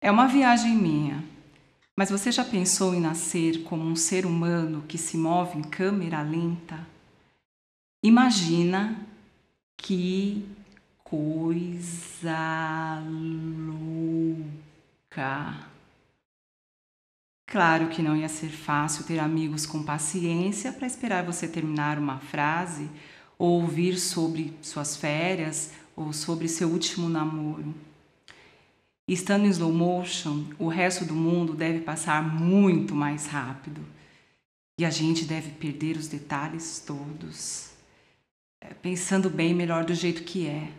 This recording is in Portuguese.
É uma viagem minha, mas você já pensou em nascer como um ser humano que se move em câmera lenta? Imagina que coisa louca! Claro que não ia ser fácil ter amigos com paciência para esperar você terminar uma frase ou ouvir sobre suas férias ou sobre seu último namoro. Estando em slow motion, o resto do mundo deve passar muito mais rápido e a gente deve perder os detalhes todos, é, pensando bem melhor do jeito que é.